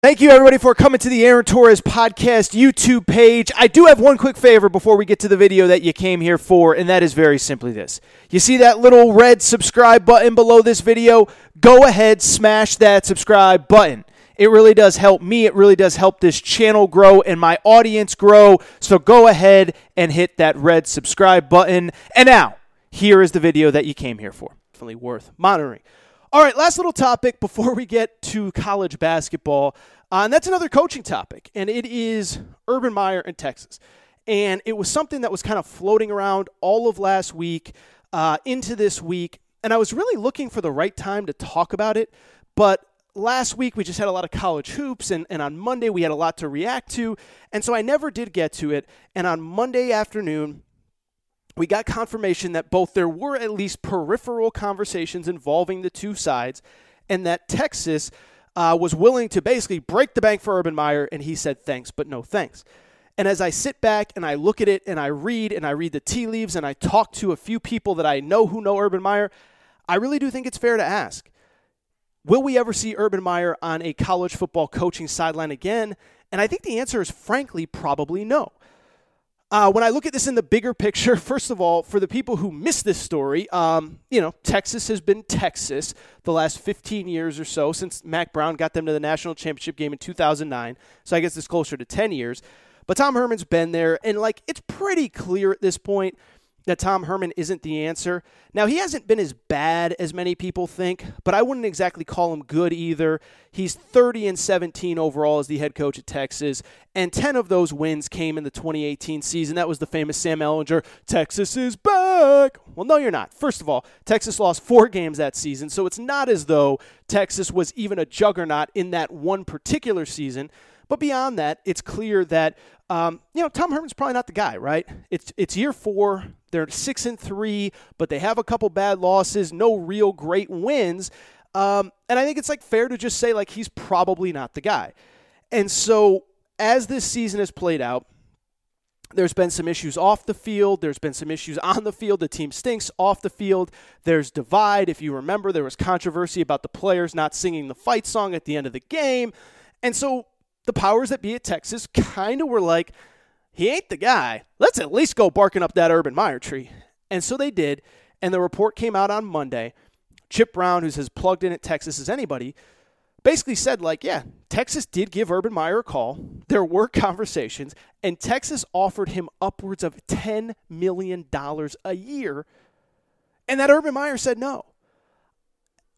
Thank you, everybody, for coming to the Aaron Torres Podcast YouTube page. I do have one quick favor before we get to the video that you came here for, and that is very simply this. You see that little red subscribe button below this video? Go ahead, smash that subscribe button. It really does help me. It really does help this channel grow and my audience grow. So go ahead and hit that red subscribe button. And now, here is the video that you came here for. Definitely worth monitoring. All right, last little topic before we get to college basketball. Uh, and that's another coaching topic, and it is Urban Meyer in Texas. And it was something that was kind of floating around all of last week uh, into this week. And I was really looking for the right time to talk about it. But last week we just had a lot of college hoops, and, and on Monday we had a lot to react to. And so I never did get to it. And on Monday afternoon, we got confirmation that both there were at least peripheral conversations involving the two sides and that Texas uh, was willing to basically break the bank for Urban Meyer, and he said thanks, but no thanks. And as I sit back and I look at it and I read and I read the tea leaves and I talk to a few people that I know who know Urban Meyer, I really do think it's fair to ask Will we ever see Urban Meyer on a college football coaching sideline again? And I think the answer is frankly probably no. Uh, when I look at this in the bigger picture, first of all, for the people who missed this story, um, you know, Texas has been Texas the last 15 years or so since Mac Brown got them to the national championship game in 2009. So I guess it's closer to 10 years. But Tom Herman's been there, and like it's pretty clear at this point that Tom Herman isn't the answer. Now, he hasn't been as bad as many people think, but I wouldn't exactly call him good either. He's 30 and 17 overall as the head coach at Texas, and 10 of those wins came in the 2018 season. That was the famous Sam Ellinger, Texas is back. Well, no, you're not. First of all, Texas lost four games that season, so it's not as though Texas was even a juggernaut in that one particular season. But beyond that, it's clear that um, you know Tom Herman's probably not the guy, right? It's it's year four. They're six and three, but they have a couple bad losses, no real great wins, um, and I think it's like fair to just say like he's probably not the guy. And so as this season has played out, there's been some issues off the field. There's been some issues on the field. The team stinks off the field. There's divide. If you remember, there was controversy about the players not singing the fight song at the end of the game. And so the powers that be at Texas kind of were like, he ain't the guy. Let's at least go barking up that Urban Meyer tree. And so they did. And the report came out on Monday. Chip Brown, who's as plugged in at Texas as anybody, basically said, like, yeah, Texas did give Urban Meyer a call. There were conversations, and Texas offered him upwards of $10 million a year. And that Urban Meyer said no.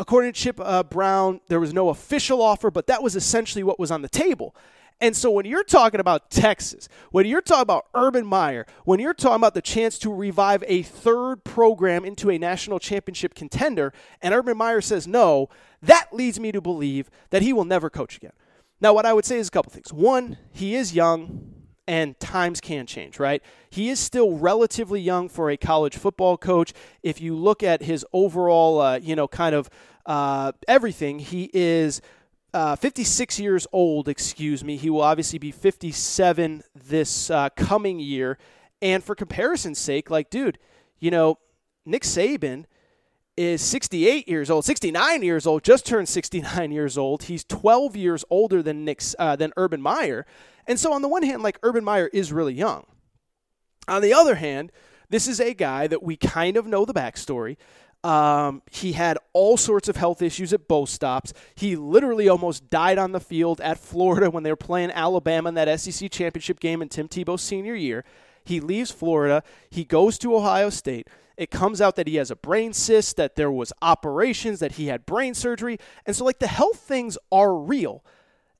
According to Chip uh, Brown, there was no official offer, but that was essentially what was on the table. And so when you're talking about Texas, when you're talking about Urban Meyer, when you're talking about the chance to revive a third program into a national championship contender, and Urban Meyer says no, that leads me to believe that he will never coach again. Now, what I would say is a couple things. One, he is young and times can change, right? He is still relatively young for a college football coach. If you look at his overall, uh, you know, kind of uh, everything, he is. Uh, 56 years old, excuse me. He will obviously be 57 this uh, coming year. And for comparison's sake, like, dude, you know, Nick Saban is 68 years old, 69 years old, just turned 69 years old. He's 12 years older than Nick, uh, than Urban Meyer. And so on the one hand, like Urban Meyer is really young. On the other hand, this is a guy that we kind of know the backstory. Um, he had all sorts of health issues at both stops. He literally almost died on the field at Florida when they were playing Alabama in that SEC championship game in Tim Tebow's senior year. He leaves Florida. He goes to Ohio State. It comes out that he has a brain cyst, that there was operations, that he had brain surgery. And so like the health things are real.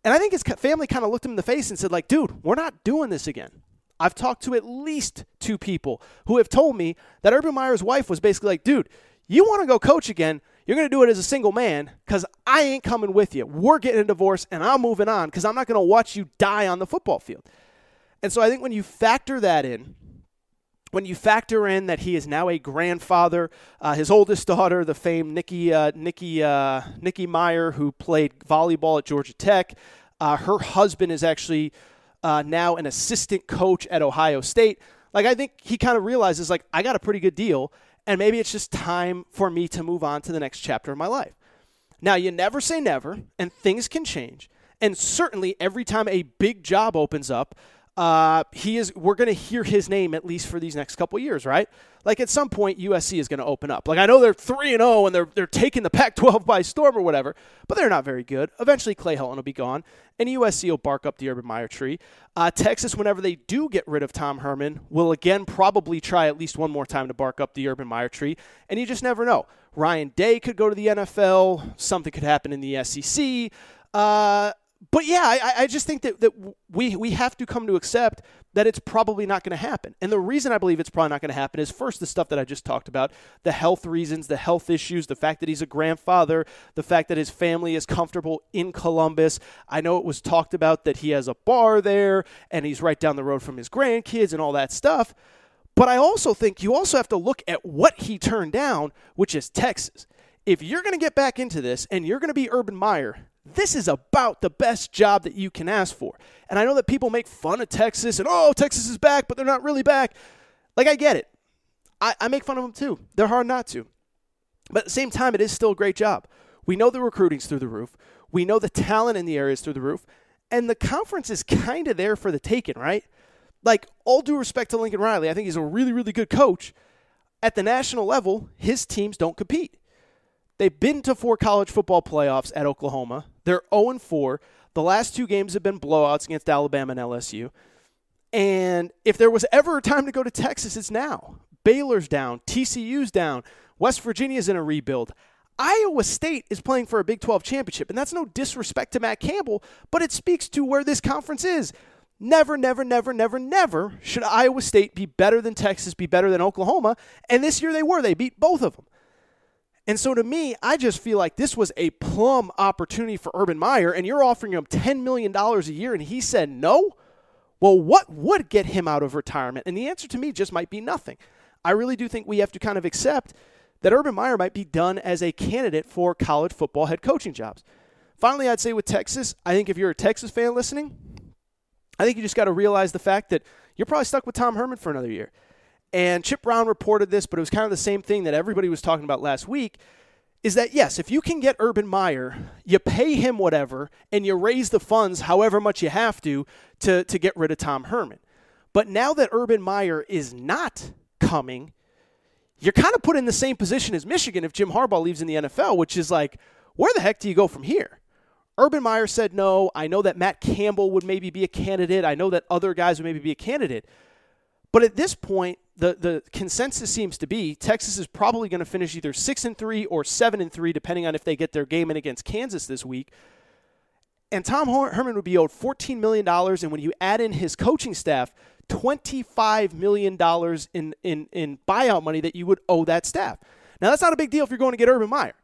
And I think his family kind of looked him in the face and said, like, dude, we're not doing this again. I've talked to at least two people who have told me that Urban Meyer's wife was basically like, dude, you want to go coach again? You're going to do it as a single man because I ain't coming with you. We're getting a divorce and I'm moving on because I'm not going to watch you die on the football field. And so I think when you factor that in, when you factor in that he is now a grandfather, uh, his oldest daughter, the famed Nikki uh, Nikki uh, Nikki Meyer, who played volleyball at Georgia Tech, uh, her husband is actually uh, now an assistant coach at Ohio State. Like I think he kind of realizes, like I got a pretty good deal, and maybe it's just time for me to move on to the next chapter of my life. Now you never say never, and things can change, and certainly every time a big job opens up uh, he is. We're going to hear his name at least for these next couple years, right? Like at some point, USC is going to open up. Like I know they're three and zero oh and they're they're taking the Pac-12 by storm or whatever, but they're not very good. Eventually, Clay Helton will be gone, and USC will bark up the Urban Meyer tree. Uh, Texas, whenever they do get rid of Tom Herman, will again probably try at least one more time to bark up the Urban Meyer tree, and you just never know. Ryan Day could go to the NFL. Something could happen in the SEC. Uh, but yeah, I, I just think that, that we, we have to come to accept that it's probably not going to happen. And the reason I believe it's probably not going to happen is first, the stuff that I just talked about the health reasons, the health issues, the fact that he's a grandfather, the fact that his family is comfortable in Columbus. I know it was talked about that he has a bar there and he's right down the road from his grandkids and all that stuff. But I also think you also have to look at what he turned down, which is Texas. If you're going to get back into this and you're going to be Urban Meyer, this is about the best job that you can ask for. And I know that people make fun of Texas and, oh, Texas is back, but they're not really back. Like, I get it. I, I make fun of them too. They're hard not to. But at the same time, it is still a great job. We know the recruiting's through the roof, we know the talent in the area is through the roof, and the conference is kind of there for the taking, right? Like, all due respect to Lincoln Riley, I think he's a really, really good coach. At the national level, his teams don't compete. They've been to four college football playoffs at Oklahoma. They're 0 4. The last two games have been blowouts against Alabama and LSU. And if there was ever a time to go to Texas, it's now. Baylor's down, TCU's down, West Virginia's in a rebuild. Iowa State is playing for a Big 12 championship, and that's no disrespect to Matt Campbell, but it speaks to where this conference is. Never, never, never, never, never should Iowa State be better than Texas, be better than Oklahoma, and this year they were. They beat both of them. And so to me, I just feel like this was a plum opportunity for Urban Meyer, and you're offering him $10 million a year, and he said no? Well, what would get him out of retirement? And the answer to me just might be nothing. I really do think we have to kind of accept that Urban Meyer might be done as a candidate for college football head coaching jobs. Finally, I'd say with Texas, I think if you're a Texas fan listening, I think you just got to realize the fact that you're probably stuck with Tom Herman for another year and Chip Brown reported this, but it was kind of the same thing that everybody was talking about last week is that yes, if you can get Urban Meyer, you pay him whatever and you raise the funds however much you have to to, to get rid of Tom Herman. But now that Urban Meyer is not coming, you're kind of put in the same position as Michigan if Jim Harbaugh leaves in the NFL, which is like, where the heck do you go from here? Urban Meyer said no. I know that Matt Campbell would maybe be a candidate. I know that other guys would maybe be a candidate. But at this point, the, the consensus seems to be Texas is probably going to finish either six and three or seven and three, depending on if they get their game in against Kansas this week. And Tom Herman would be owed $14 million. And when you add in his coaching staff, $25 million in, in, in buyout money that you would owe that staff. Now, that's not a big deal if you're going to get Urban Meyer.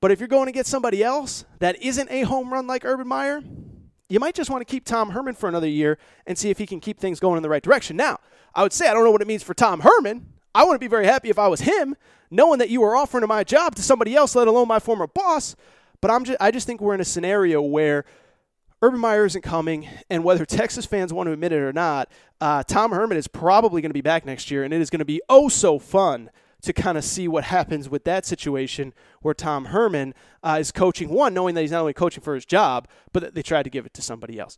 But if you're going to get somebody else that isn't a home run like Urban Meyer, you might just want to keep Tom Herman for another year and see if he can keep things going in the right direction. Now, I would say I don't know what it means for Tom Herman. I wouldn't be very happy if I was him, knowing that you were offering my job to somebody else, let alone my former boss. But I'm just, I just think we're in a scenario where Urban Meyer isn't coming, and whether Texas fans want to admit it or not, uh, Tom Herman is probably going to be back next year, and it is going to be oh so fun to kind of see what happens with that situation where Tom Herman uh, is coaching one, knowing that he's not only coaching for his job, but that they tried to give it to somebody else.